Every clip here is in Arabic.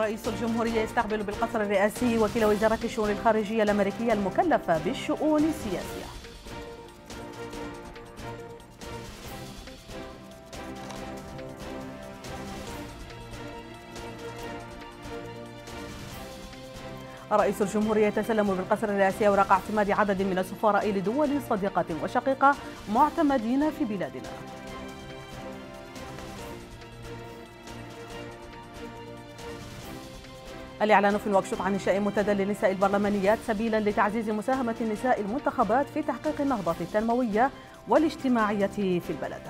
رئيس الجمهورية يستقبل بالقصر الرئاسي وكيل وزارة الشؤون الخارجية الأمريكية المكلفة بالشؤون السياسية رئيس الجمهورية يتسلم بالقصر الرئاسي أوراق اعتماد عدد من السفراء لدول صديقة وشقيقة معتمدين في بلادنا الإعلان في نواكشوط عن إنشاء منتدى للنساء البرلمانيات سبيلا لتعزيز مساهمة النساء المنتخبات في تحقيق النهضة التنموية والاجتماعية في البلد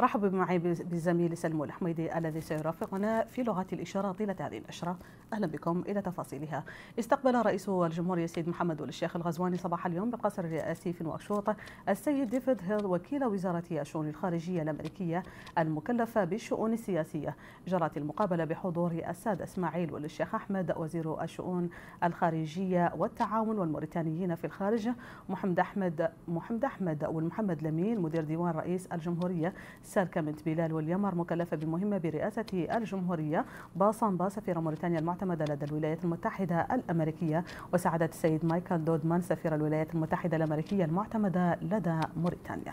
رحبوا معي بزميلي سلمو الحميدي الذي سيرافقنا في لغة الإشارة طيلة هذه النشرة أهلا بكم إلى تفاصيلها استقبل رئيس الجمهورية السيد محمد والشيخ الشيخ الغزواني صباح اليوم بالقصر الرئاسي في نواكشوط السيد ديفيد هيل وكيل وزارة الشؤون الخارجية الأمريكية المكلفة بالشؤون السياسية جرت المقابلة بحضور السادة إسماعيل والشيخ أحمد وزير الشؤون الخارجية والتعاون والموريتانيين في الخارج محمد أحمد محمد أحمد والمحمد لمين مدير ديوان رئيس الجمهورية كامنت بلال واليمر مكلفة بمهمة برئاسة الجمهورية باصان با في موريتانيا المعتمدة لدى الولايات المتحدة الأمريكية وسعادة السيد مايكل دودمان سفير الولايات المتحدة الأمريكية المعتمدة لدى موريتانيا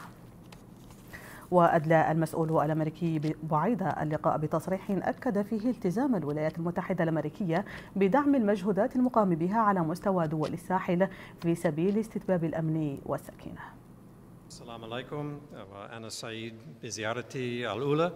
وأدلى المسؤول الأمريكي بعيدة اللقاء بتصريح أكد فيه التزام الولايات المتحدة الأمريكية بدعم المجهودات المقام بها على مستوى دول الساحل في سبيل استتباب الأمن والسكينة السلام عليكم وأنا سعيد بزيارتي الأولى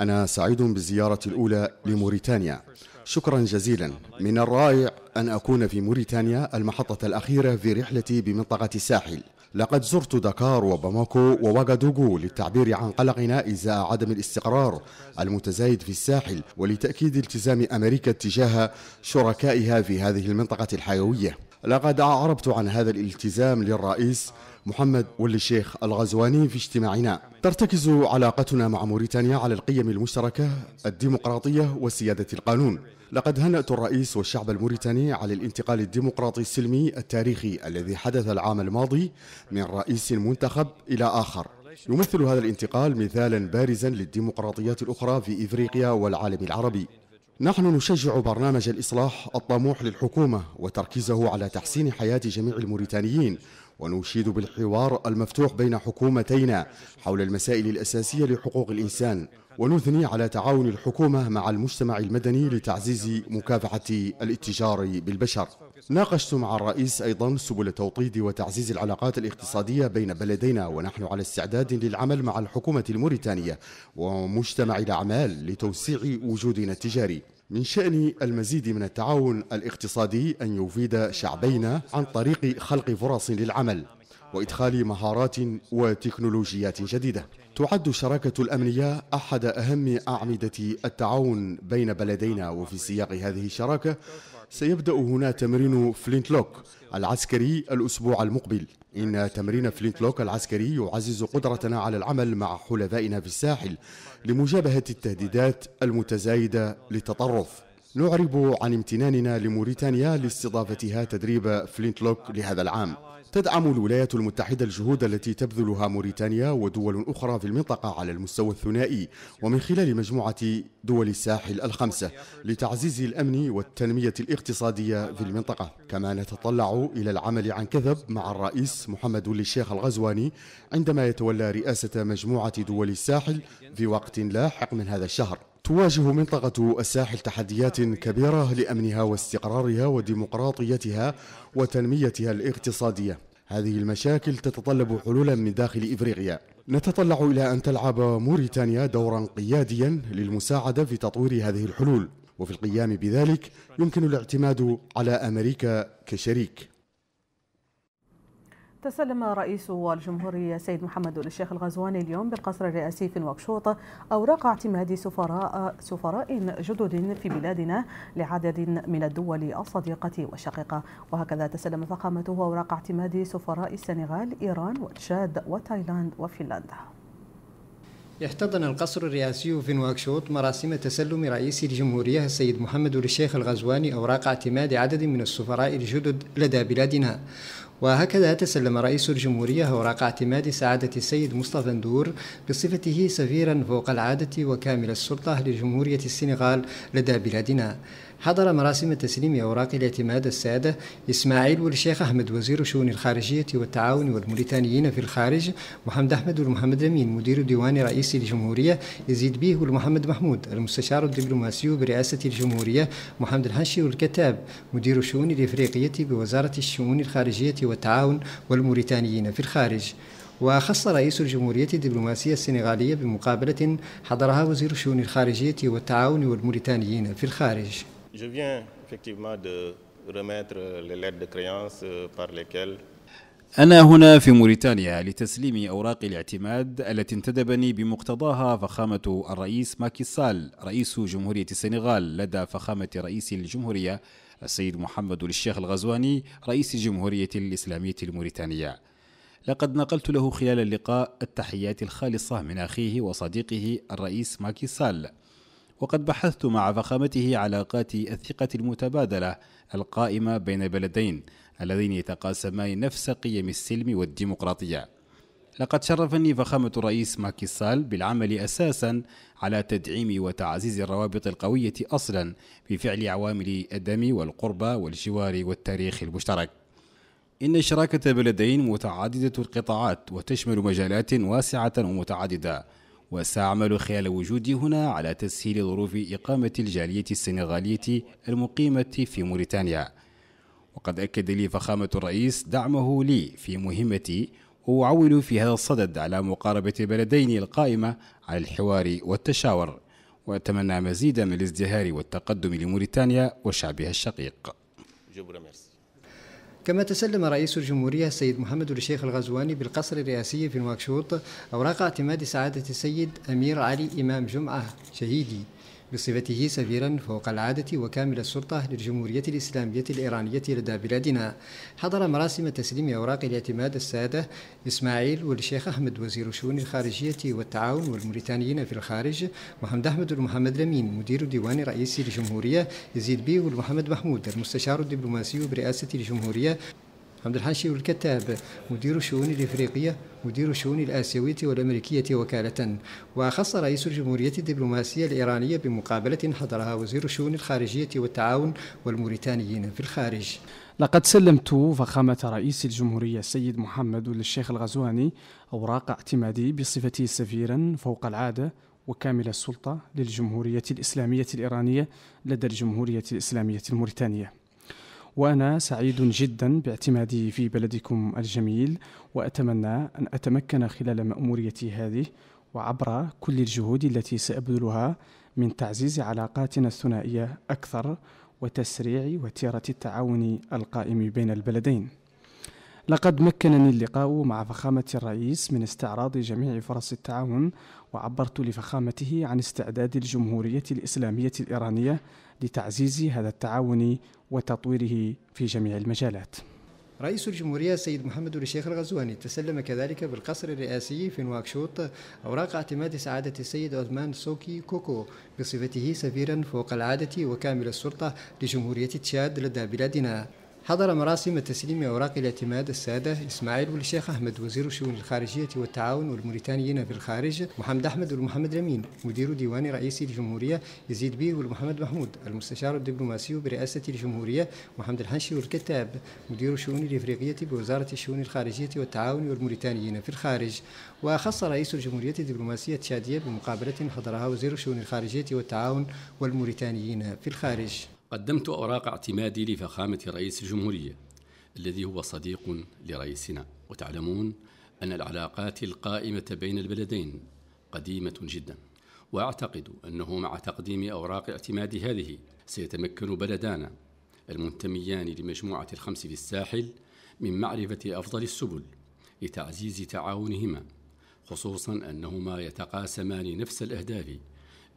أنا سعيد بالزيارة الأولى لموريتانيا شكرا جزيلا من الرائع أن أكون في موريتانيا المحطة الأخيرة في رحلتي بمنطقة الساحل لقد زرت داكار وباماكو وواغادوغو للتعبير عن قلقنا إزاء عدم الاستقرار المتزايد في الساحل ولتأكيد التزام أمريكا تجاه شركائها في هذه المنطقة الحيوية لقد أعربت عن هذا الالتزام للرئيس محمد والشيخ الغزواني في اجتماعنا ترتكز علاقتنا مع موريتانيا على القيم المشتركة الديمقراطية وسيادة القانون لقد هنأت الرئيس والشعب الموريتاني على الانتقال الديمقراطي السلمي التاريخي الذي حدث العام الماضي من رئيس منتخب إلى آخر يمثل هذا الانتقال مثالا بارزا للديمقراطيات الأخرى في إفريقيا والعالم العربي نحن نشجع برنامج الإصلاح الطموح للحكومة وتركيزه على تحسين حياة جميع الموريتانيين ونشيد بالحوار المفتوح بين حكومتينا حول المسائل الأساسية لحقوق الإنسان ونثني على تعاون الحكومة مع المجتمع المدني لتعزيز مكافحة الاتجار بالبشر ناقشت مع الرئيس أيضا سبل توطيد وتعزيز العلاقات الاقتصادية بين بلدينا ونحن على استعداد للعمل مع الحكومة الموريتانية ومجتمع الأعمال لتوسيع وجودنا التجاري من شأن المزيد من التعاون الاقتصادي أن يفيد شعبينا عن طريق خلق فرص للعمل وإدخال مهارات وتكنولوجيات جديدة تعد الشراكة الأمنية أحد أهم أعمدة التعاون بين بلدينا وفي سياق هذه الشراكة سيبدأ هنا تمرين لوك العسكري الأسبوع المقبل إن تمرين لوك العسكري يعزز قدرتنا على العمل مع حلفائنا في الساحل لمجابهة التهديدات المتزايدة للتطرف نعرب عن امتناننا لموريتانيا لاستضافتها تدريب لوك لهذا العام تدعم الولايات المتحدة الجهود التي تبذلها موريتانيا ودول أخرى في المنطقة على المستوى الثنائي ومن خلال مجموعة دول الساحل الخمسة لتعزيز الأمن والتنمية الاقتصادية في المنطقة كما نتطلع إلى العمل عن كذب مع الرئيس محمد ولي الشيخ الغزواني عندما يتولى رئاسة مجموعة دول الساحل في وقت لاحق من هذا الشهر تواجه منطقة الساحل تحديات كبيرة لأمنها واستقرارها وديمقراطيتها وتنميتها الاقتصادية هذه المشاكل تتطلب حلولا من داخل إفريقيا نتطلع إلى أن تلعب موريتانيا دورا قياديا للمساعدة في تطوير هذه الحلول وفي القيام بذلك يمكن الاعتماد على أمريكا كشريك تسلم رئيس الجمهورية سيد محمد الشيخ الغزواني اليوم بالقصر الرئاسي في نواكشوط أوراق اعتماد سفراء سفراء جدد في بلادنا لعدد من الدول الصديقة والشقيقة وهكذا تسلم فخامته أوراق اعتماد سفراء السنغال إيران وتشاد وتايلاند وفنلندا احتضن القصر الرئاسي في نواكشوط مراسم تسلم رئيس الجمهورية السيد محمد الشيخ الغزواني أوراق اعتماد عدد من السفراء الجدد لدى بلادنا وهكذا تسلم رئيس الجمهورية أوراق اعتماد سعادة السيد مصطفى ندور بصفته سفيرا فوق العادة وكامل السلطة لجمهورية السنغال لدى بلادنا حضر مراسم تسليم أوراق الاعتماد السادة إسماعيل والشيخ أحمد وزير شؤون الخارجية والتعاون والموريتانيين في الخارج محمد أحمد والمحمد أمين مدير ديوان رئيس الجمهورية يزيد بيه والمحمد محمود المستشار الدبلوماسي برئاسة الجمهورية محمد الحنشي والكتاب مدير الشؤون الإفريقية بوزارة الشؤون الخارجية والتعاون والموريتانيين في الخارج وخص رئيس الجمهورية الدبلوماسية السنغالية بمقابلة حضرها وزير الشؤون الخارجية والتعاون والموريتانيين في الخارج Je viens effectivement de remettre les lettres de créance euh, par lesquelles أنا هنا في موريتانيا لتسليم أوراق الاعتماد التي انتدبني بمقتضاها فخامة الرئيس ماكي سال رئيس جمهورية السنغال لدى فخامة رئيس الجمهورية السيد محمد الشيخ الغزواني رئيس الجمهورية الإسلامية الموريتانية لقد نقلت له خلال اللقاء التحيات الخالصة من أخيه وصديقه الرئيس ماكي سال وقد بحثت مع فخامته علاقات الثقة المتبادلة القائمة بين بلدين اللذين يتقاسمان نفس قيم السلم والديمقراطية. لقد شرفني فخامة الرئيس ماكي سال بالعمل أساسا على تدعيم وتعزيز الروابط القوية أصلا بفعل عوامل الدم والقربة والجوار والتاريخ المشترك. إن شراكة بلدين متعددة القطاعات وتشمل مجالات واسعة ومتعددة وسأعمل خلال وجودي هنا على تسهيل ظروف إقامة الجالية السنغالية المقيمة في موريتانيا وقد أكد لي فخامة الرئيس دعمه لي في مهمتي وأعول في هذا الصدد على مقاربة البلدين القائمة على الحوار والتشاور وأتمنى مزيدا من الازدهار والتقدم لموريتانيا وشعبها الشقيق جبرا ميرسي كما تسلم رئيس الجمهورية السيد محمد الشيخ الغزواني بالقصر الرئاسي في نواكشوط أوراق اعتماد سعادة السيد أمير علي إمام جمعة شهيدي بصفته سفيرا فوق العادة وكامل السلطة للجمهورية الإسلامية الإيرانية لدى بلادنا حضر مراسم تسليم أوراق الاعتماد السادة إسماعيل والشيخ أحمد وزير الشؤون الخارجية والتعاون والموريتانيين في الخارج محمد أحمد المحمد لمين مدير ديوان رئيس الجمهورية يزيد بي والمحمد محمود المستشار الدبلوماسي برئاسة الجمهورية عبد الحاشي الكتاب مدير الشؤون الإفريقية مدير الشؤون الآسيوية والأمريكية وكالة وخص رئيس الجمهورية الدبلوماسية الإيرانية بمقابلة حضرها وزير الشؤون الخارجية والتعاون والموريتانيين في الخارج لقد سلمت فخامة رئيس الجمهورية السيد محمد للشيخ الغزواني أوراق اعتمادي بصفتي سفيرا فوق العادة وكامل السلطة للجمهورية الإسلامية الإيرانية لدى الجمهورية الإسلامية الموريتانية وأنا سعيد جدا باعتمادي في بلدكم الجميل وأتمنى أن أتمكن خلال مأموريتي هذه وعبر كل الجهود التي سأبذلها من تعزيز علاقاتنا الثنائية أكثر وتسريع وتيرة التعاون القائم بين البلدين. لقد مكنني اللقاء مع فخامة الرئيس من استعراض جميع فرص التعاون وعبرت لفخامته عن استعداد الجمهورية الإسلامية الإيرانية لتعزيز هذا التعاون وتطويره في جميع المجالات رئيس الجمهورية السيد محمد الشيخ الغزواني تسلم كذلك بالقصر الرئاسي في نواكشوط أوراق اعتماد سعادة السيد عثمان سوكي كوكو بصفته سفيرا فوق العادة وكامل السلطة لجمهورية تشاد لدى بلادنا حضر مراسم تسليم أوراق الاعتماد السادة إسماعيل والشيخ أحمد وزير الشؤون الخارجية والتعاون والموريتانيين في الخارج محمد أحمد والمحمد لمين مدير ديوان رئيس الجمهورية يزيد بيه والمحمد محمود المستشار الدبلوماسي برئاسة الجمهورية محمد الحنشي والكتاب مدير الشؤون الإفريقية بوزارة الشؤون الخارجية والتعاون والموريتانيين في الخارج وخص رئيس الجمهورية الدبلوماسية التشادية بمقابلة حضرها وزير الشؤون الخارجية والتعاون والموريتانيين في الخارج قدمت أوراق اعتمادي لفخامة رئيس الجمهورية الذي هو صديق لرئيسنا وتعلمون أن العلاقات القائمة بين البلدين قديمة جدا وأعتقد أنه مع تقديم أوراق اعتمادي هذه سيتمكن بلدانا المنتميان لمجموعة الخمس في الساحل من معرفة أفضل السبل لتعزيز تعاونهما خصوصا أنهما يتقاسمان نفس الأهداف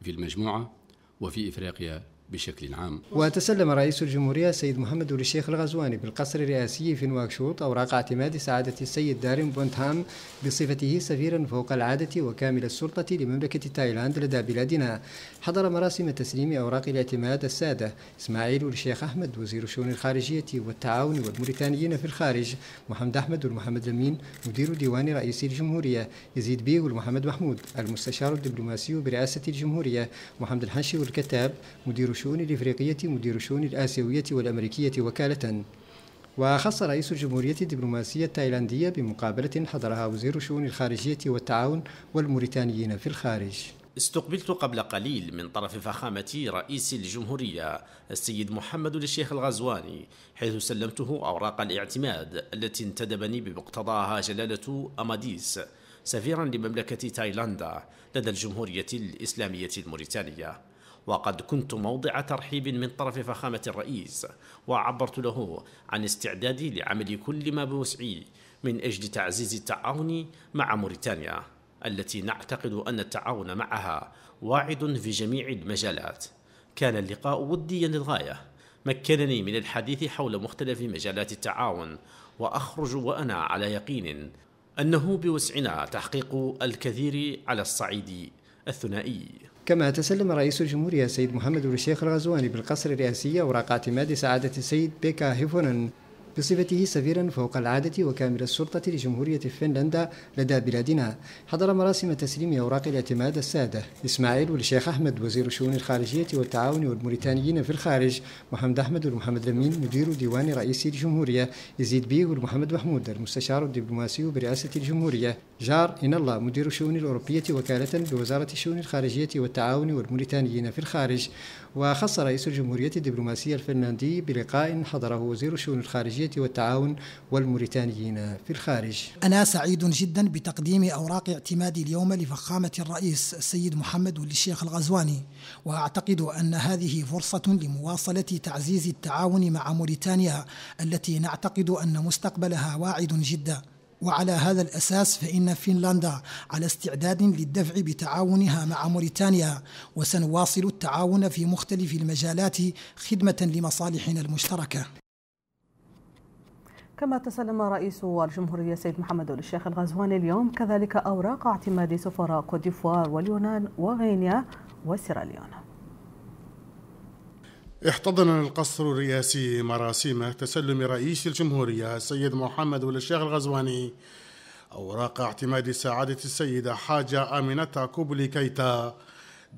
في المجموعة وفي إفريقيا بشكل عام وتسلم رئيس الجمهورية السيد محمد الشيخ الغزواني بالقصر الرئاسي في نواكشوط أوراق اعتماد سعادة السيد دارين بونتهام بصفته سفيرا فوق العادة وكامل السلطة لمملكة تايلاند لدى بلادنا حضر مراسم تسليم أوراق الاعتماد السادة إسماعيل الشيخ أحمد وزير الشؤون الخارجية والتعاون والموريتانيين في الخارج محمد أحمد والمحمد لمين مدير ديوان رئيس الجمهورية يزيد بيه والمحمد محمود المستشار الدبلوماسي برئاسة الجمهورية محمد الحنشي والكتاب مدير الشؤون الإفريقية مدير الشؤون الآسيوية والأمريكية وكالة وخص رئيس الجمهورية الدبلوماسية التايلاندية بمقابلة حضرها وزير الشؤون الخارجية والتعاون والموريتانيين في الخارج استقبلت قبل قليل من طرف فخامة رئيس الجمهورية السيد محمد الشيخ الغزواني حيث سلمته أوراق الاعتماد التي انتدبني بمقتضاها جلالة أماديس سفيرا لمملكة تايلاندا لدى الجمهورية الإسلامية الموريتانية وقد كنت موضع ترحيب من طرف فخامة الرئيس وعبرت له عن استعدادي لعمل كل ما بوسعي من أجل تعزيز التعاون مع موريتانيا التي نعتقد أن التعاون معها واعد في جميع المجالات كان اللقاء وديا للغاية مكنني من الحديث حول مختلف مجالات التعاون وأخرج وأنا على يقين أنه بوسعنا تحقيق الكثير على الصعيد الثنائي كما تسلم رئيس الجمهورية السيد محمد الشيخ الغزواني بالقصر الرئاسي أوراق اعتماد سعادة السيد بيكا هيفونن بصفته سفيرا فوق العادة وكامل السلطة لجمهورية فنلندا لدى بلادنا حضر مراسم تسليم أوراق الاعتماد السادة إسماعيل والشيخ أحمد وزير الشؤون الخارجية والتعاون والموريتانيين في الخارج محمد أحمد والمحمد لمين مدير ديوان رئيسي الجمهورية يزيد بيه والمحمد محمود المستشار الدبلوماسي برئاسة الجمهورية جار إن الله مدير الشؤون الأوروبية وكالة بوزارة الشؤون الخارجية والتعاون والموريتانيين في الخارج وخص رئيس الجمهورية الدبلوماسية الفنلندي بلقاء حضره وزير الشؤون الخارجية والتعاون والموريتانيين في الخارج أنا سعيد جدا بتقديم أوراق اعتمادي اليوم لفخامة الرئيس السيد محمد والشيخ الغزواني وأعتقد أن هذه فرصة لمواصلة تعزيز التعاون مع موريتانيا التي نعتقد أن مستقبلها واعد جدا وعلى هذا الأساس فإن فنلندا على استعداد للدفع بتعاونها مع موريتانيا وسنواصل التعاون في مختلف المجالات خدمة لمصالحنا المشتركة كما تسلم رئيس الجمهورية سيد محمد الشيخ الغزواني اليوم كذلك أوراق اعتماد سفراء كوت ديفوار واليونان وغينيا وسيراليون احتضن القصر الرئاسي مراسم تسلم رئيس الجمهورية السيد محمد ولي الشيخ الغزواني أوراق اعتماد سعادة السيدة حاجة آمنة كوبلي كيتا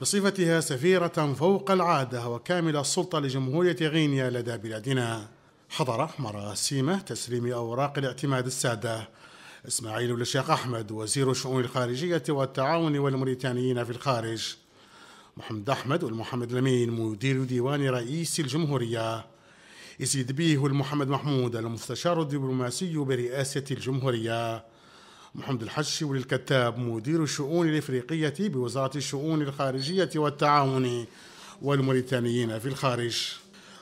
بصفتها سفيرة فوق العادة وكامل السلطة لجمهورية غينيا لدى بلادنا حضر مراسم تسليم أوراق الاعتماد السادة إسماعيل الشيخ أحمد وزير الشؤون الخارجية والتعاون والموريتانيين في الخارج محمد أحمد والمحمد لمين مدير ديوان رئيس الجمهورية يزيد به والمحمد محمود المستشار الدبلوماسي برئاسة الجمهورية محمد الحشي وللكتاب مدير الشؤون الإفريقية بوزارة الشؤون الخارجية والتعاون والموريتانيين في الخارج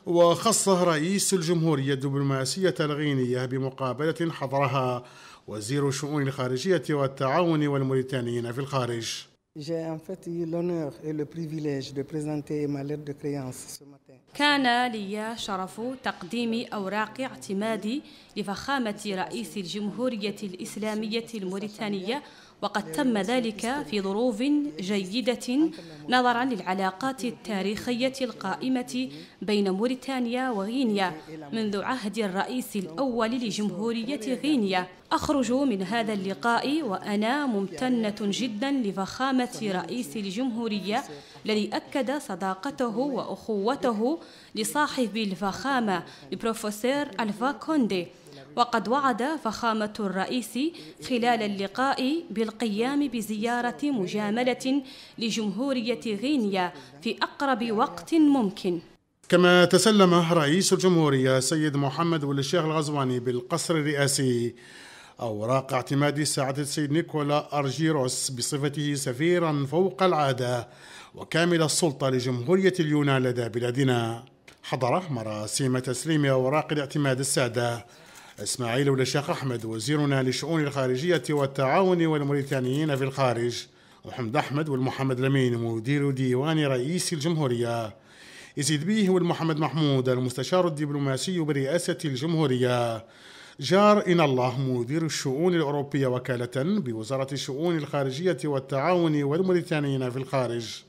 وخصه رئيس الجمهورية الدبلوماسية الغينية بمقابلة حضرها وزير الشؤون الخارجية والتعاون والموريتانيين في الخارج J'ai en fait eu l'honneur et le privilège de présenter ma lettre de créance ce matin. كان لي شرف تقديم أوراق اعتمادي لفخامة رئيس الجمهورية الإسلامية الموريتانية وقد تم ذلك في ظروف جيدة نظرا للعلاقات التاريخية القائمة بين موريتانيا وغينيا منذ عهد الرئيس الأول لجمهورية غينيا أخرج من هذا اللقاء وأنا ممتنة جدا لفخامة رئيس الجمهورية الذي أكد صداقته وأخوته لصاحب الفخامة البروفيسور ألفا كوندي وقد وعد فخامة الرئيس خلال اللقاء بالقيام بزيارة مجاملة لجمهورية غينيا في أقرب وقت ممكن كما تسلم رئيس الجمهورية سيد محمد والشيخ الغزواني بالقصر الرئاسي أوراق اعتماد سعادة السيد نيكولا أرجيروس بصفته سفيرا فوق العادة وكامل السلطة لجمهورية اليونان لدى بلادنا حضر مراسم تسليم أوراق الاعتماد السادة إسماعيل ولشيخ أحمد وزيرنا لشؤون الخارجية والتعاون والموريتانيين في الخارج محمد أحمد والمحمد لمين مدير ديوان رئيس الجمهورية يزيد بيه والمحمد محمود المستشار الدبلوماسي برئاسة الجمهورية جار إن الله مدير الشؤون الأوروبية وكالة بوزارة الشؤون الخارجية والتعاون والموريتانيين في الخارج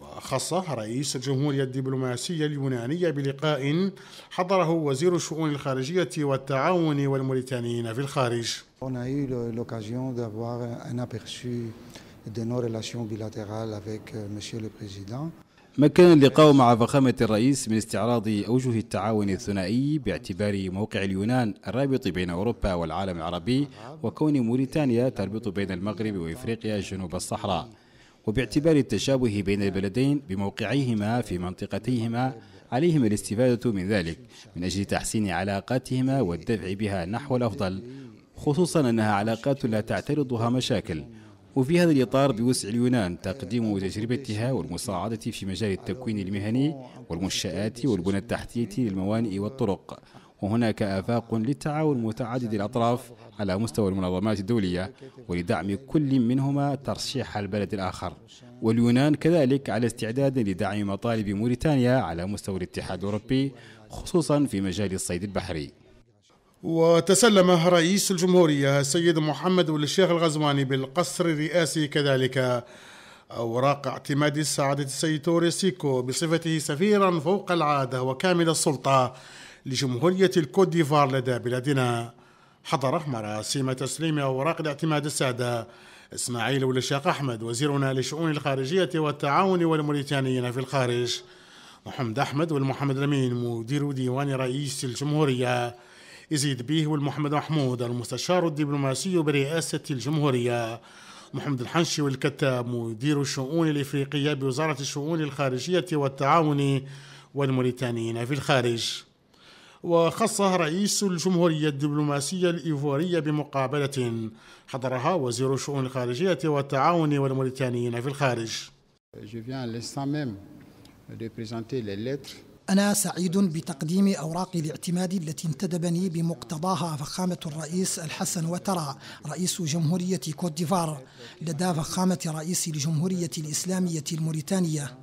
وخصه رئيس الجمهورية الدبلوماسية اليونانية بلقاء حضره وزير الشؤون الخارجية والتعاون والموريتانيين في الخارج. On a eu l'occasion d'avoir un aperçu de nos relations bilatérales avec euh, Monsieur le Président. مكن اللقاء مع فخامة الرئيس من استعراض أوجه التعاون الثنائي باعتبار موقع اليونان الرابط بين أوروبا والعالم العربي وكون موريتانيا تربط بين المغرب وإفريقيا جنوب الصحراء وباعتبار التشابه بين البلدين بموقعيهما في منطقتيهما عليهم الاستفادة من ذلك من أجل تحسين علاقاتهما والدفع بها نحو الأفضل خصوصا أنها علاقات لا تعترضها مشاكل وفي هذا الإطار بوسع اليونان تقديم تجربتها والمساعدة في مجال التكوين المهني والمنشآت والبنى التحتية للموانئ والطرق وهناك آفاق للتعاون متعدد الأطراف على مستوى المنظمات الدولية ولدعم كل منهما ترشيح البلد الآخر واليونان كذلك على استعداد لدعم مطالب موريتانيا على مستوى الاتحاد الأوروبي خصوصا في مجال الصيد البحري وتسلم رئيس الجمهورية السيد محمد ولي الشيخ الغزواني بالقصر الرئاسي كذلك أوراق اعتماد سعادة السيد توريسيكو بصفته سفيرا فوق العادة وكامل السلطة لجمهورية الكوت ديفوار لدى بلادنا حضر مراسم تسليم أوراق الاعتماد السادة إسماعيل ولشاق أحمد وزيرنا لشؤون الخارجية والتعاون والموريتانيين في الخارج محمد أحمد والمحمد الأمين مدير ديوان رئيس الجمهورية يزيد به والمحمد محمود المستشار الدبلوماسي برئاسة الجمهورية محمد الحنشي والكتاب مدير الشؤون الإفريقية بوزارة الشؤون الخارجية والتعاون والموريتانيين في الخارج وخصها رئيس الجمهورية الدبلوماسية الإيفورية بمقابلة حضرها وزير الشؤون الخارجية والتعاون والموريتانيين في الخارج أنا سعيد بتقديم أوراق الاعتماد التي انتدبني بمقتضاها فخامة الرئيس الحسن وترى رئيس جمهورية كوت ديفار لدى فخامة رئيس الجمهورية الإسلامية الموريتانية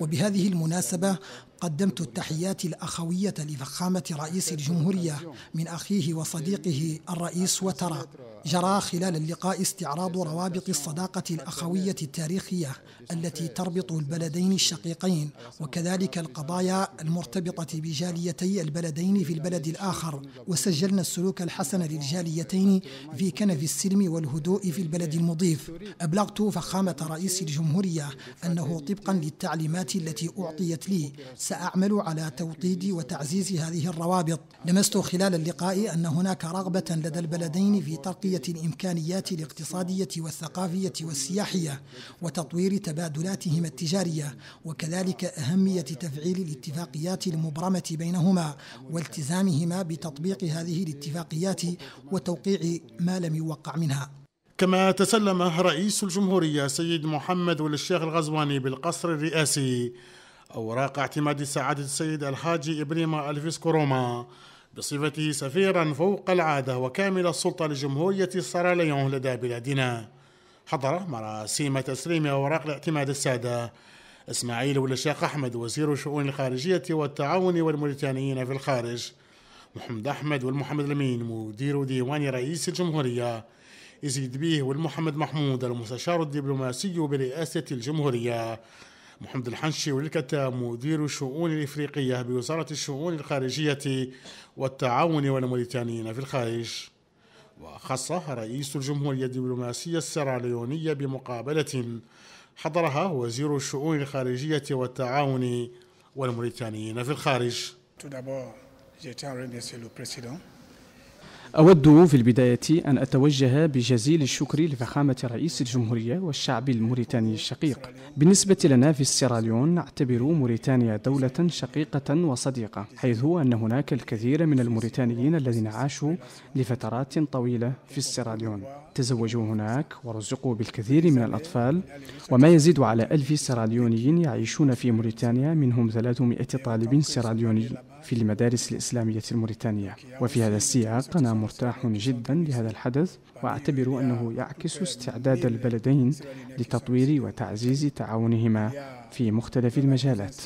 وبهذه المناسبة قدمت التحيات الأخوية لفخامة رئيس الجمهورية من أخيه وصديقه الرئيس وترى جرى خلال اللقاء استعراض روابط الصداقة الأخوية التاريخية التي تربط البلدين الشقيقين وكذلك القضايا المرتبطة بجاليتي البلدين في البلد الآخر وسجلنا السلوك الحسن للجاليتين في كنف السلم والهدوء في البلد المضيف أبلغت فخامة رئيس الجمهورية أنه طبقا للتعليمات التي أعطيت لي سأعمل على توطيد وتعزيز هذه الروابط لمست خلال اللقاء أن هناك رغبة لدى البلدين في ترقية الإمكانيات الاقتصادية والثقافية والسياحية وتطوير تبادلاتهما التجارية وكذلك أهمية تفعيل الاتفاقيات المبرمة بينهما والتزامهما بتطبيق هذه الاتفاقيات وتوقيع ما لم يوقع منها كما تسلم رئيس الجمهورية سيد محمد والشيخ الغزواني بالقصر الرئاسي أوراق اعتماد سعادة السيد الحاجي إبريما ألفيس كوروما بصفته سفيرا فوق العادة وكامل السلطة لجمهورية سراليون لدى بلادنا حضر مراسيم تسليم أوراق الاعتماد السادة إسماعيل والشيخ أحمد وزير الشؤون الخارجية والتعاون والموريتانيين في الخارج محمد أحمد والمحمد الأمين مدير ديوان رئيس الجمهورية يزيد بيه والمحمد محمود المستشار الدبلوماسي برئاسة الجمهورية محمد الحنشي والكتام مدير الشؤون الإفريقية بوزارة الشؤون الخارجية والتعاون والموريتانيين في الخارج وخصها رئيس الجمهورية الدبلوماسية السراليونية بمقابلة حضرها وزير الشؤون الخارجية والتعاون والموريتانيين في الخارج Tout d'abord, je tiens à remercier le président أود في البداية أن أتوجه بجزيل الشكر لفخامة رئيس الجمهورية والشعب الموريتاني الشقيق بالنسبة لنا في السيراليون نعتبر موريتانيا دولة شقيقة وصديقة حيث أن هناك الكثير من الموريتانيين الذين عاشوا لفترات طويلة في السيراليون تزوجوا هناك ورزقوا بالكثير من الأطفال وما يزيد على ألف سيراليوني يعيشون في موريتانيا منهم 300 طالب سيراليوني في المدارس الإسلامية الموريتانية وفي هذا السياق أنا مرتاح جدا لهذا الحدث وأعتبر أنه يعكس استعداد البلدين لتطوير وتعزيز تعاونهما في مختلف المجالات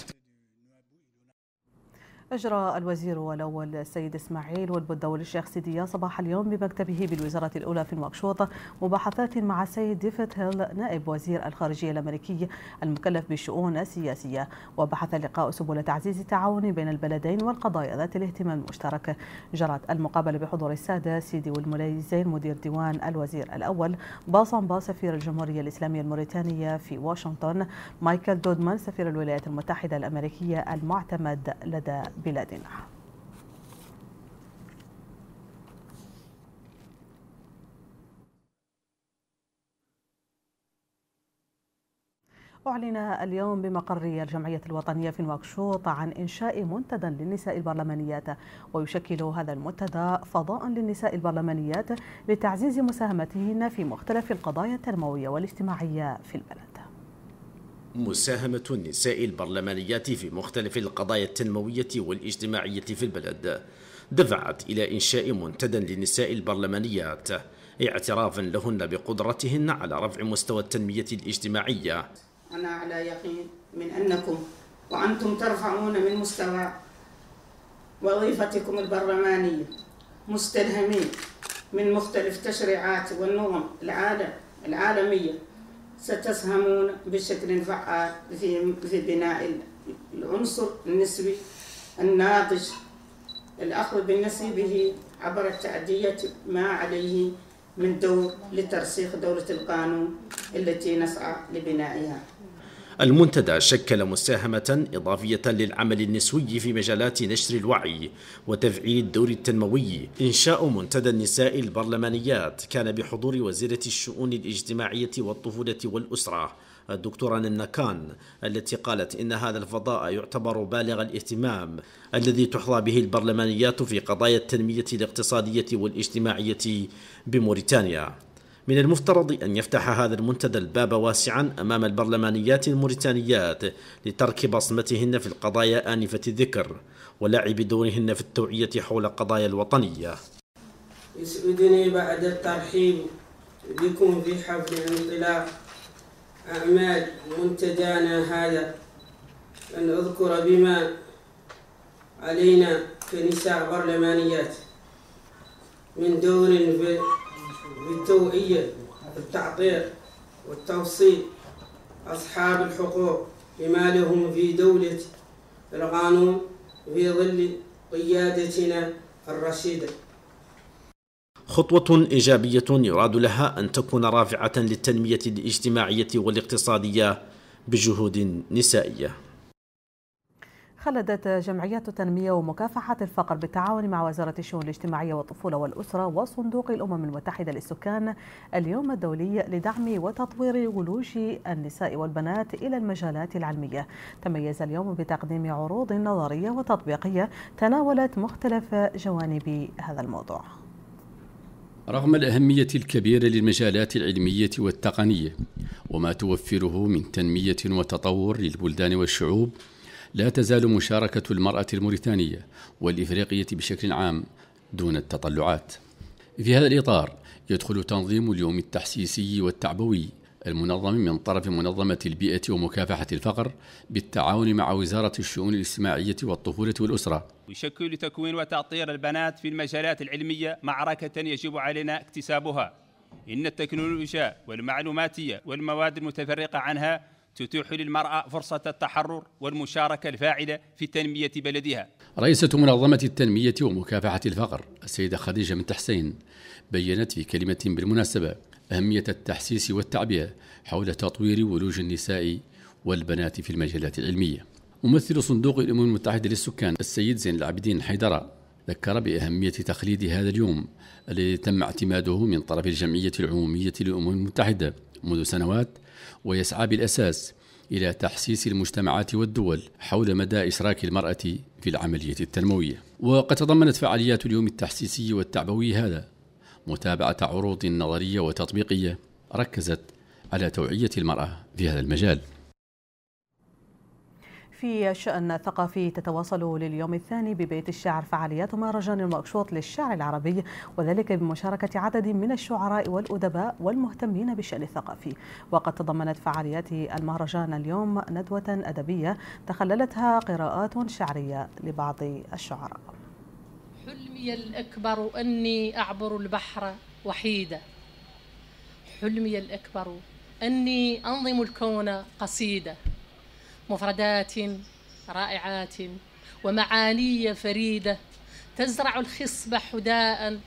أجرى الوزير الأول السيد إسماعيل والبدول الشيخ سيدية صباح اليوم بمكتبه بالوزارة الأولى في المكشوطة مباحثات مع السيد ديفيد هيل نائب وزير الخارجية الأمريكي المكلف بالشؤون السياسية وبحث اللقاء سبل تعزيز التعاون بين البلدين والقضايا ذات الاهتمام المشترك جرت المقابلة بحضور السادة سيدي والمولاي زين مدير ديوان الوزير الأول باصنبا سفير الجمهورية الإسلامية الموريتانية في واشنطن مايكل دودمان سفير الولايات المتحدة الأمريكية المعتمد لدى بلادنا أعلن اليوم بمقر الجمعية الوطنية في نواكشوط عن إنشاء منتدى للنساء البرلمانيات ويشكل هذا المنتدى فضاء للنساء البرلمانيات لتعزيز مساهمتهن في مختلف القضايا التنموية والاجتماعية في البلد مساهمة النساء البرلمانيات في مختلف القضايا التنموية والاجتماعية في البلد دفعت إلى إنشاء منتدى للنساء البرلمانيات اعترافا لهن بقدرتهن على رفع مستوى التنمية الاجتماعية أنا على يقين من أنكم وأنتم ترفعون من مستوى وظيفتكم البرلمانية مستلهمين من مختلف تشريعات والنظم العالمية ستسهمون بشكل فعال في في بناء العنصر النسبي الناضج الأخذ به عبر تعدية ما عليه من دور لترسيخ دولة القانون التي نسعى لبنائها المنتدى شكل مساهمة إضافية للعمل النسوي في مجالات نشر الوعي وتفعيل الدور التنموي إنشاء منتدى النساء البرلمانيات كان بحضور وزيرة الشؤون الاجتماعية والطفولة والأسرة الدكتورة النكان التي قالت إن هذا الفضاء يعتبر بالغ الاهتمام الذي تحظى به البرلمانيات في قضايا التنمية الاقتصادية والاجتماعية بموريتانيا من المفترض أن يفتح هذا المنتدى الباب واسعا أمام البرلمانيات الموريتانيات لترك بصمتهن في القضايا آنفة الذكر ولعب دورهن في التوعية حول قضايا الوطنية يسعدني بعد الترحيب بكم في حفل انطلاق أعمال منتدانا هذا أن أذكر بما علينا كنساء برلمانيات من دور في بالتوعية والتعطير والتوصيل أصحاب الحقوق بما لهم في دولة القانون في ظل قيادتنا الرشيدة خطوة إيجابية يراد لها أن تكون رافعة للتنمية الاجتماعية والاقتصادية بجهود نسائية خلدت جمعيات التنمية ومكافحة الفقر بالتعاون مع وزارة الشؤون الاجتماعية والطفولة والأسرة وصندوق الأمم المتحدة للسكان اليوم الدولي لدعم وتطوير ولوج النساء والبنات إلى المجالات العلمية تميز اليوم بتقديم عروض نظرية وتطبيقية تناولت مختلف جوانب هذا الموضوع رغم الأهمية الكبيرة للمجالات العلمية والتقنية وما توفره من تنمية وتطور للبلدان والشعوب لا تزال مشاركة المرأة الموريتانية والإفريقية بشكل عام دون التطلعات. في هذا الإطار يدخل تنظيم اليوم التحسيسي والتعبوي المنظم من طرف منظمة البيئة ومكافحة الفقر بالتعاون مع وزارة الشؤون الاجتماعية والطفولة والأسرة يشكل تكوين وتعطير البنات في المجالات العلمية معركة يجب علينا اكتسابها إن التكنولوجيا والمعلوماتية والمواد المتفرقة عنها تتيح للمرأة فرصة التحرر والمشاركة الفاعلة في تنمية بلدها. رئيسة منظمة التنمية ومكافحة الفقر السيدة خديجة من تحسين بينت في كلمة بالمناسبة أهمية التحسيس والتعبئة حول تطوير ولوج النساء والبنات في المجالات العلمية. ممثل صندوق الأمم المتحدة للسكان السيد زين العابدين حيدرة ذكر بأهمية تخليد هذا اليوم الذي تم اعتماده من طرف الجمعية العمومية للأمم المتحدة منذ سنوات ويسعى بالأساس إلى تحسيس المجتمعات والدول حول مدى إشراك المرأة في العملية التنموية وقد تضمنت فعاليات اليوم التحسيسي والتعبوي هذا متابعة عروض نظرية وتطبيقية ركزت على توعية المرأة في هذا المجال في شأن ثقافي تتواصل لليوم الثاني ببيت الشعر فعاليات مهرجان المقشوط للشعر العربي وذلك بمشاركة عدد من الشعراء والأدباء والمهتمين بالشأن الثقافي وقد تضمنت فعاليات المهرجان اليوم ندوة أدبية تخللتها قراءات شعرية لبعض الشعراء حلمي الأكبر أني أعبر البحر وحيدة حلمي الأكبر أني أنظم الكون قصيدة مفردات رائعات ومعاني فريدة تزرع الخصب حداء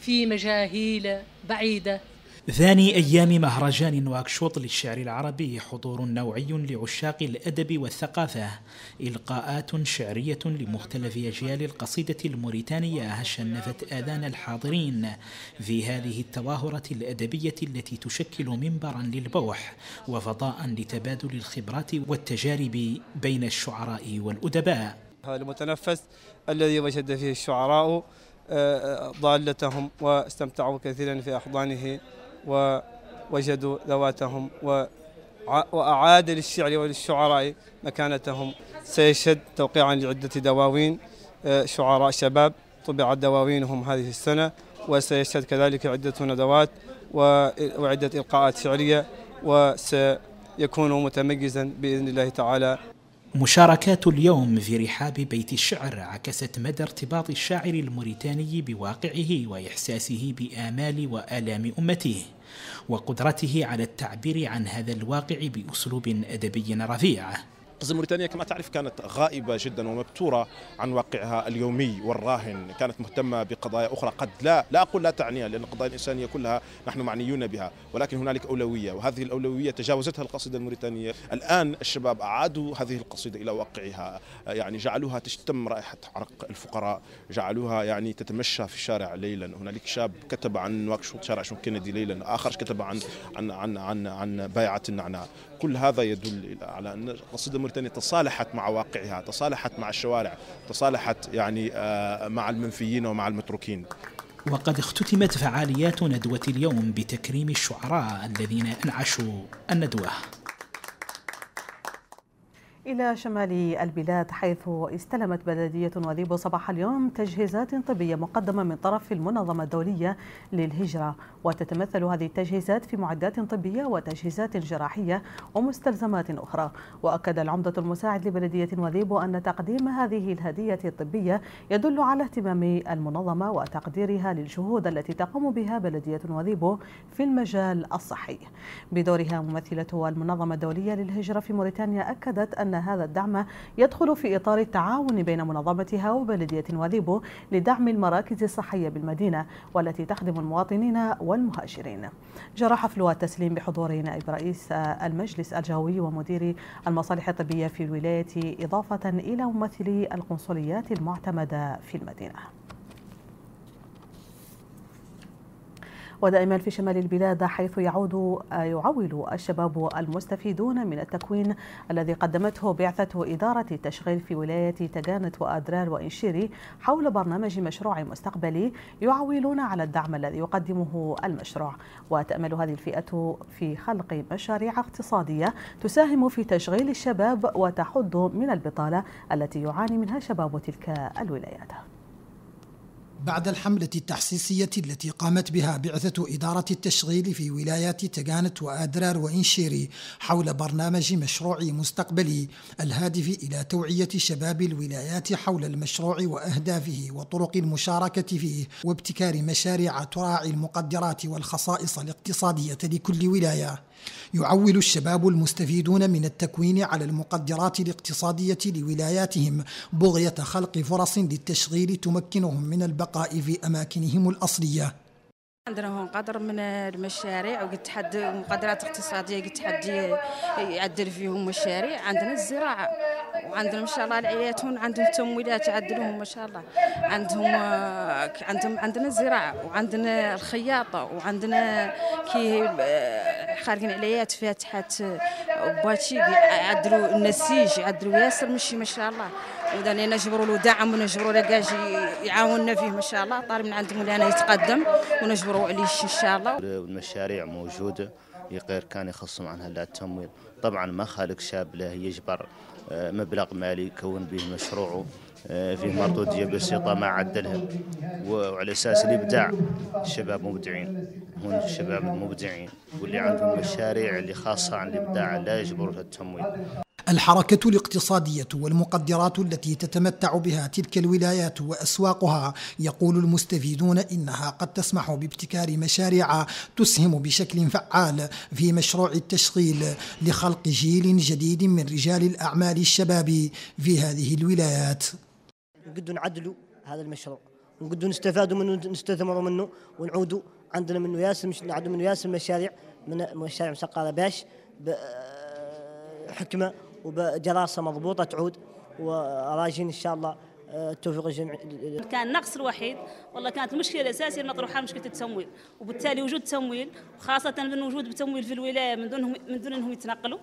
في مجاهيل بعيدة ثاني أيام مهرجان نواكشوط للشعر العربي حضور نوعي لعشاق الأدب والثقافة إلقاءات شعرية لمختلف أجيال القصيدة الموريتانية شنفت آذان الحاضرين في هذه التظاهرة الأدبية التي تشكل منبرا للبوح وفضاء لتبادل الخبرات والتجارب بين الشعراء والأدباء هذا المتنفس الذي وجد فيه الشعراء آه، آه، ضالتهم واستمتعوا كثيرا في أحضانه ووجدوا ذواتهم وأعاد للشعر وللشعراء مكانتهم سيشهد توقيعا لعدة دواوين آه، شعراء شباب طبعت دواوينهم هذه السنة وسيشهد كذلك عدة ندوات وعدة إلقاءات شعرية وسيكون متميزا بإذن الله تعالى مشاركات اليوم في رحاب بيت الشعر عكست مدى ارتباط الشاعر الموريتاني بواقعه وإحساسه بآمال وآلام أمته وقدرته على التعبير عن هذا الواقع باسلوب ادبي رفيع قصد موريتانيا كما تعرف كانت غائبة جدا ومبتورة عن واقعها اليومي والراهن كانت مهتمة بقضايا أخرى قد لا لا أقول لا تعنيها لأن القضايا الإنسانية كلها نحن معنيون بها ولكن هنالك أولوية وهذه الأولوية تجاوزتها القصيدة الموريتانية الآن الشباب أعادوا هذه القصيدة إلى واقعها يعني جعلوها تشتم رائحة عرق الفقراء جعلوها يعني تتمشى في الشارع ليلا هنالك شاب كتب عن نواكشوط شارع شون كندي ليلا آخر كتب عن عن عن عن, عن, عن النعناع كل هذا يدل على أن القصيدة الموريتانية تصالحت مع واقعها تصالحت مع الشوارع تصالحت يعني آه، مع المنفيين ومع المتروكين وقد اختتمت فعاليات ندوة اليوم بتكريم الشعراء الذين أنعشوا الندوة إلى شمال البلاد حيث استلمت بلدية وليب صباح اليوم تجهيزات طبية مقدمة من طرف المنظمة الدولية للهجرة وتتمثل هذه التجهيزات في معدات طبية وتجهيزات جراحية ومستلزمات أخرى وأكد العمدة المساعد لبلدية وليب أن تقديم هذه الهدية الطبية يدل على اهتمام المنظمة وتقديرها للجهود التي تقوم بها بلدية وليب في المجال الصحي بدورها ممثلة المنظمة الدولية للهجرة في موريتانيا أكدت أن هذا الدعم يدخل في إطار التعاون بين منظمتها وبلدية وذيبو لدعم المراكز الصحية بالمدينة والتي تخدم المواطنين والمهاجرين جرى حفل التسليم بحضور نائب رئيس المجلس الجوي ومدير المصالح الطبية في الولاية إضافة إلى ممثلي القنصليات المعتمدة في المدينة ودائما في شمال البلاد حيث يعود يعول الشباب المستفيدون من التكوين الذي قدمته بعثة إدارة التشغيل في ولاية تجانت وأدرار وإنشيري حول برنامج مشروع مستقبلي يعولون على الدعم الذي يقدمه المشروع وتأمل هذه الفئة في خلق مشاريع اقتصادية تساهم في تشغيل الشباب وتحد من البطالة التي يعاني منها شباب تلك الولايات بعد الحملة التحسيسية التي قامت بها بعثة إدارة التشغيل في ولايات تجانت وأدرار وإنشيري حول برنامج مشروع مستقبلي الهادف إلى توعية شباب الولايات حول المشروع وأهدافه وطرق المشاركة فيه وابتكار مشاريع تراعي المقدرات والخصائص الاقتصادية لكل ولاية يعول الشباب المستفيدون من التكوين على المقدرات الاقتصادية لولاياتهم بغية خلق فرص للتشغيل تمكنهم من البقاء في أماكنهم الأصلية عندنا هون قدر من المشاريع وقد مقدرات اقتصاديه قد تحدي يعدل فيهم مشاريع عندنا الزراعه وعندنا ما شاء الله العيات هون عندهم تمويلات يعدلوهم ما شاء الله عندهم آه، عندهم عندنا الزراعه وعندنا الخياطه وعندنا كي خارجين عليا تفاتحات بواتي عدلوا النسيج عدلوا ياسر مشي ما شاء الله وداني نجبروا له دعم ونجبروا له كاج يعاوننا فيه ما شاء الله طالب من عند مولانا يتقدم ونجبروا عليه ان شاء الله المشاريع موجوده يقير كان يخصم عنها لا التمويل طبعا ما خالق شاب له يجبر آه، مبلغ مالي يكون به مشروعه آه، فيه مردودية بسيطة ما عدلها وعلى أساس الإبداع الشباب مبدعين هون الشباب المبدعين واللي عندهم مشاريع اللي خاصة عن الإبداع لا يجبرها التمويل الحركة الاقتصادية والمقدرات التي تتمتع بها تلك الولايات وأسواقها يقول المستفيدون إنها قد تسمح بابتكار مشاريع تسهم بشكل فعال في مشروع التشغيل لخلق جيل جديد من رجال الأعمال الشباب في هذه الولايات نقدروا نعدلوا هذا المشروع ونقدروا نستفادوا منه نستثمروا منه ونعودوا عندنا منه ياسر مش نعدوا منه ياسر مشاريع من مشاريع مسقره باش بحكمه آه، وبدراسه مضبوطه تعود وراجين ان شاء الله آه، التوفيق الجميع كان النقص الوحيد والله كانت المشكله الاساسيه المطروحه مشكله التمويل وبالتالي وجود تمويل وخاصه من وجود تمويل في الولايه من دون من دون انهم يتنقلوا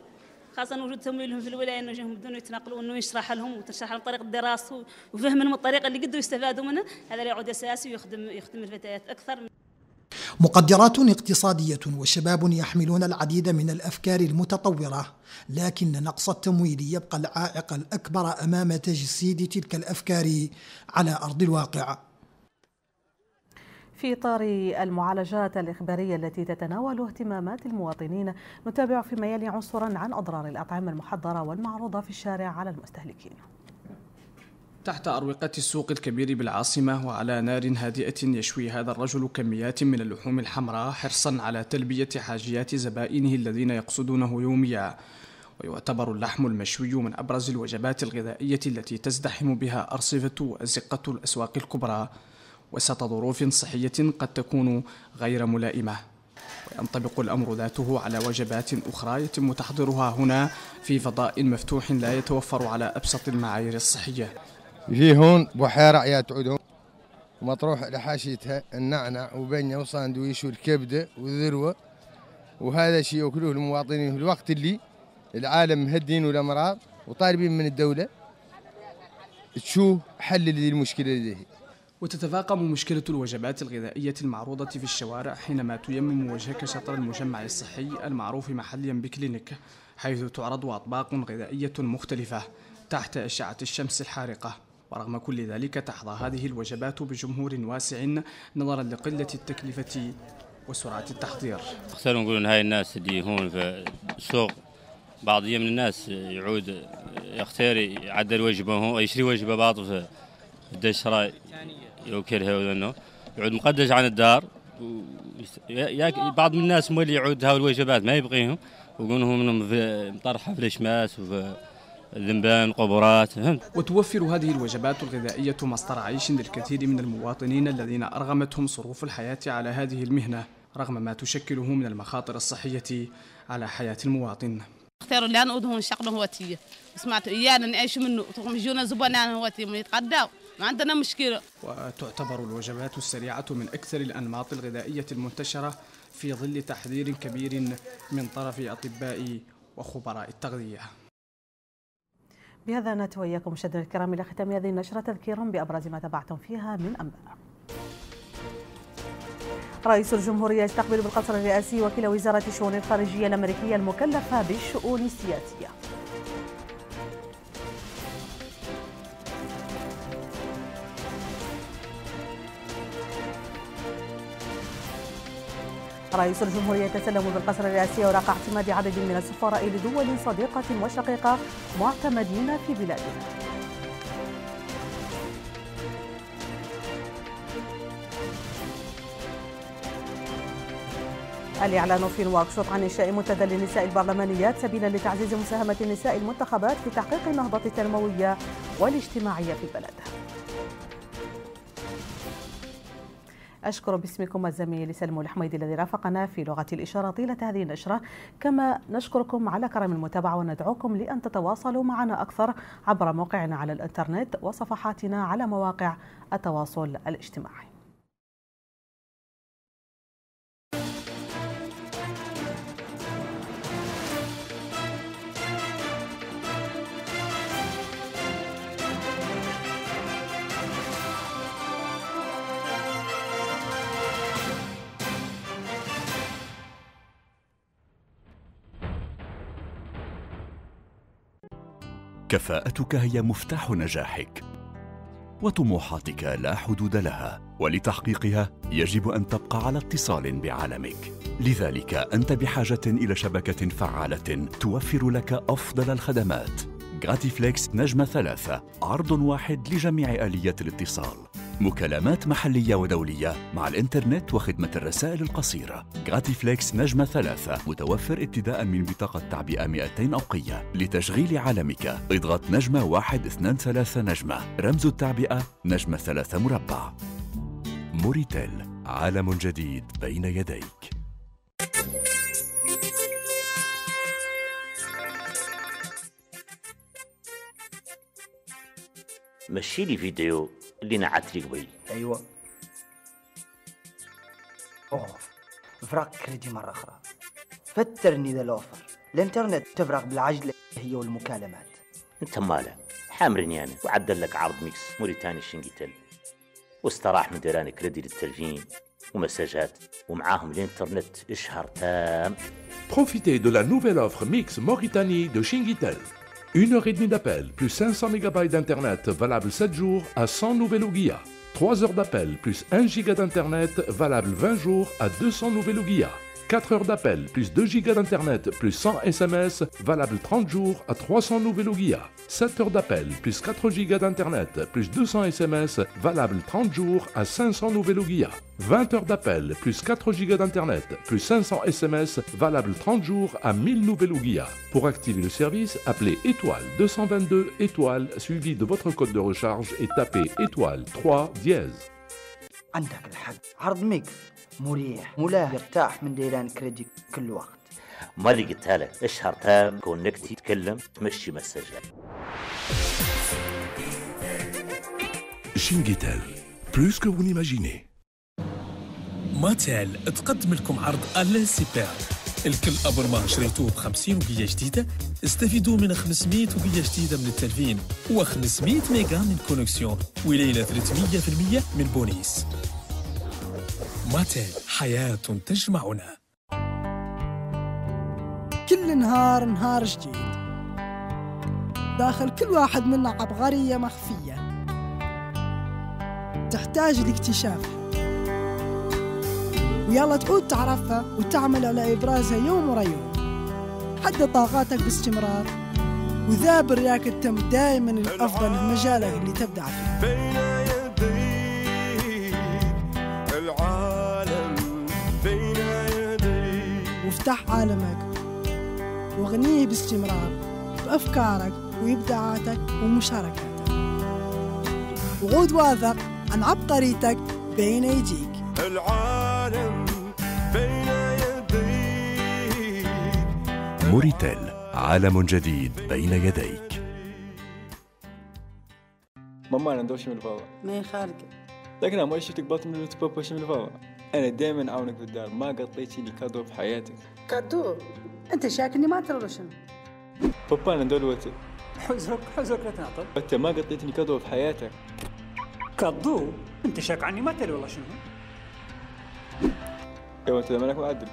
خاصه وجود تمويلهم في الولايه انه يجيهم بدون يتنقلوا انه يشرح لهم وتشرح لهم طريقه الدراسه لهم الطريقه اللي قدروا يستفادوا منها هذا يعود اساسي ويخدم يخدم الفتيات اكثر مقدرات اقتصادية وشباب يحملون العديد من الأفكار المتطورة لكن نقص التمويل يبقى العائق الأكبر أمام تجسيد تلك الأفكار على أرض الواقع في إطار المعالجات الإخبارية التي تتناول اهتمامات المواطنين نتابع فيما يلي عنصرا عن أضرار الأطعمة المحضرة والمعروضة في الشارع على المستهلكين تحت أروقة السوق الكبير بالعاصمة وعلى نار هادئة يشوي هذا الرجل كميات من اللحوم الحمراء حرصا على تلبية حاجيات زبائنه الذين يقصدونه يوميا ويعتبر اللحم المشوي من أبرز الوجبات الغذائية التي تزدحم بها أرصفة وأزقة الأسواق الكبرى وسط ظروف صحية قد تكون غير ملائمة وينطبق الأمر ذاته على وجبات أخرى يتم تحضيرها هنا في فضاء مفتوح لا يتوفر على أبسط المعايير الصحية في هون بحيرة يا تعودون مطروح لحاشيتها النعنع وبنية وساندويش والكبدة والذروة وهذا شيء يأكلوه المواطنين في الوقت اللي العالم مهدين والأمراض وطالبين من الدولة تشوف حل للمشكلة هذه وتتفاقم مشكلة الوجبات الغذائية المعروضة في الشوارع حينما تيمم وجهك شطر المجمع الصحي المعروف محليا بكلينيك حيث تعرض أطباق غذائية مختلفة تحت أشعة الشمس الحارقة ورغم كل ذلك تحظى هذه الوجبات بجمهور واسع نظرا لقلة التكلفة وسرعة التحضير أختار نقول هاي الناس اللي هون في السوق بعضية من الناس يعود يختار يعدل وجبة هون يشري وجبة بعض في الدشراء يوكلها لانه يعود مقدس عن الدار بعض من الناس مولي يعود هاو الوجبات ما يبقيهم ويقولوا منهم في مطرحه في الشماس وفي الذنبان قبرات فهمت وتوفر هذه الوجبات الغذائية مصدر عيش للكثير من المواطنين الذين أرغمتهم صروف الحياة على هذه المهنة رغم ما تشكله من المخاطر الصحية على حياة المواطن اختاروا لان نقودهم شغلهم واتية سمعتوا إيانا نعيش منه تقوم يجونا زبانا واتية من ما عندنا مشكلة وتعتبر الوجبات السريعة من أكثر الأنماط الغذائية المنتشرة في ظل تحذير كبير من طرف أطباء وخبراء التغذية بهذا نأتي وإياكم مشاهدينا الكرام إلى ختام هذه النشرة تذكيرا بأبرز ما تابعتم فيها من أنباء رئيس الجمهورية يستقبل بالقصر الرئاسي وكيل وزارة الشؤون الخارجية الأمريكية المكلفة بالشؤون السياسية رئيس الجمهورية يتسلم بالقصر الرئاسي أوراق اعتماد عدد من السفراء لدول صديقة وشقيقة معتمدين في بلادنا الإعلان في نواكشوط عن إنشاء منتدى للنساء البرلمانيات سبيلا لتعزيز مساهمة النساء المنتخبات في تحقيق النهضة التنموية والاجتماعية في بلدها أشكر باسمكم الزميل سلمو الحميدي الذي رافقنا في لغة الإشارة طيلة هذه النشرة كما نشكركم على كرم المتابعة وندعوكم لأن تتواصلوا معنا أكثر عبر موقعنا على الإنترنت وصفحاتنا على مواقع التواصل الاجتماعي كفاءتك هي مفتاح نجاحك وطموحاتك لا حدود لها ولتحقيقها يجب ان تبقى على اتصال بعالمك لذلك انت بحاجه الى شبكه فعاله توفر لك افضل الخدمات غاتيفليكس نجمه ثلاثه عرض واحد لجميع اليات الاتصال مكالمات محلية ودولية مع الإنترنت وخدمة الرسائل القصيرة غاتي فليكس نجمة ثلاثة متوفر ابتداء من بطاقة تعبئة 200 أوقية لتشغيل عالمك اضغط نجمة واحد اثنان ثلاثة نجمة رمز التعبئة نجمة ثلاثة مربع موريتيل عالم جديد بين يديك مشي لي فيديو اللي نعت لي قبيل ايوا اوف فراق كريدي مرة أخرى فترني ذا الأوفر الانترنت تفرغ بالعجلة هي والمكالمات انت ماله حامرني أنا وعدل لك عرض ميكس موريتاني شنقيتل واستراح من ديران كريدي للتلفين ومساجات ومعاهم الانترنت اشهر تام Profitez de la nouvelle offre Mix Mauritanie de Shingitel. 1h30 d'appel, plus 500 MB d'Internet, valable 7 jours à 100 nouvelles OUGIA. 3 heures d'appel, plus 1 giga d'Internet, valable 20 jours à 200 nouvelles OUGIA. 4 heures d'appel, plus 2 gigas d'internet, plus 100 SMS, valable 30 jours à 300 nouvelles guillas. 7 heures d'appel, plus 4 gigas d'internet, plus 200 SMS, valable 30 jours à 500 nouvelles guillas. 20 heures d'appel, plus 4 gigas d'internet, plus 500 SMS, valable 30 jours à 1000 nouvelles guillas. Pour activer le service, appelez étoile 222 étoile suivi de votre code de recharge et tapez étoile 3 dièse. مريح ملاح يرتاح من ديران كريدي كل وقت ما اللي قلتها لك اشهر تام كونكتي تتكلم تمشي مسجات شينجيتال بلوس كو ايماجيني ماتال تقدم لكم عرض ال سيبر الكل ابر ما شريتوه ب 50 وقيه جديده استفيدوا من 500 وقيه جديده من التلفين و 500 ميجا من كونكسيون وليله 300% من بونيس ماتيل حياة تجمعنا كل نهار نهار جديد داخل كل واحد منا عبقرية مخفية تحتاج لاكتشافها ويلا تعود تعرفها وتعمل على إبرازها يوم ورا يوم حدد طاقاتك باستمرار وذابر ياك التم دائما الأفضل في مجالك اللي تبدع فيه وافتح عالمك وغنيه باستمرار بأفكارك وإبداعاتك ومشاركاتك وعود واثق عن عبقريتك بين أيديك العالم بين يديك موريتيل عالم جديد بين يديك ماما انا ندوش من الفاضي ما يخالك لكن انا ما شفتك باطل من بابا من الفاضي انا دائما اعاونك بالدار ما لي كادو في حياتك كادو انت شاك اني ما ترى شنو بابا انا دول دلوقتي حزرك حزرك لا تناطر انت ما قطيتني كادو في حياتك كادو انت شاك عني ما تدري والله شنو ايوا انت مالك معدل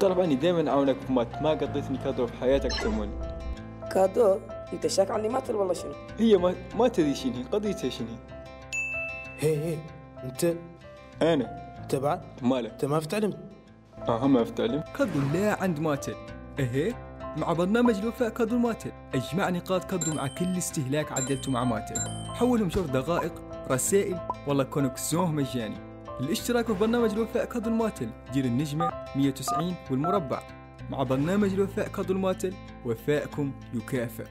تعرف اني دائما اعاونك في مات ما قطيتني كادو في حياتك تمون كادو انت شاك عني ما تدري والله شنو هي ما ما تدري شنو قضيتها شنو هي هي انت انا تبع ماله انت ما في تعلم اه ما في تعلم كادو لا عند ماتل اهي مع برنامج الوفاء كادو ماتل اجمع نقاط كادو مع كل استهلاك عدلته مع ماتل حولهم شهر دقائق رسائل والله كونك زوه مجاني الاشتراك في برنامج الوفاء كادو ماتل دير النجمة 190 والمربع مع برنامج الوفاء كادو ماتل وفائكم يكافئ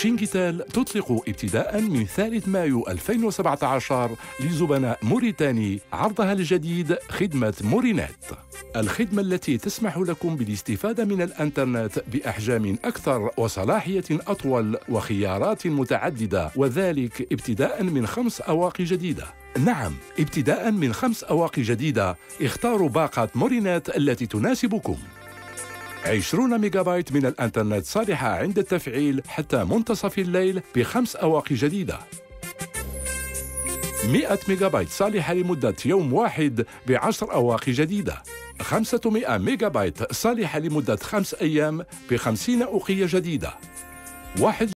شينكيتال تطلق ابتداء من 3 مايو 2017 لزبناء موريتاني عرضها الجديد خدمة مورينات الخدمة التي تسمح لكم بالاستفادة من الانترنت باحجام اكثر وصلاحية اطول وخيارات متعددة وذلك ابتداء من خمس اواقي جديدة نعم ابتداء من خمس اواقي جديدة اختاروا باقة مورينات التي تناسبكم 20 ميجا بايت من الانترنت صالحة عند التفعيل حتى منتصف الليل بخمس أواقي جديدة 100 ميجا بايت صالحة لمدة يوم واحد بعشر أواقي جديدة 500 ميجا بايت صالحة لمدة خمس أيام بخمسين أوقية جديدة واحد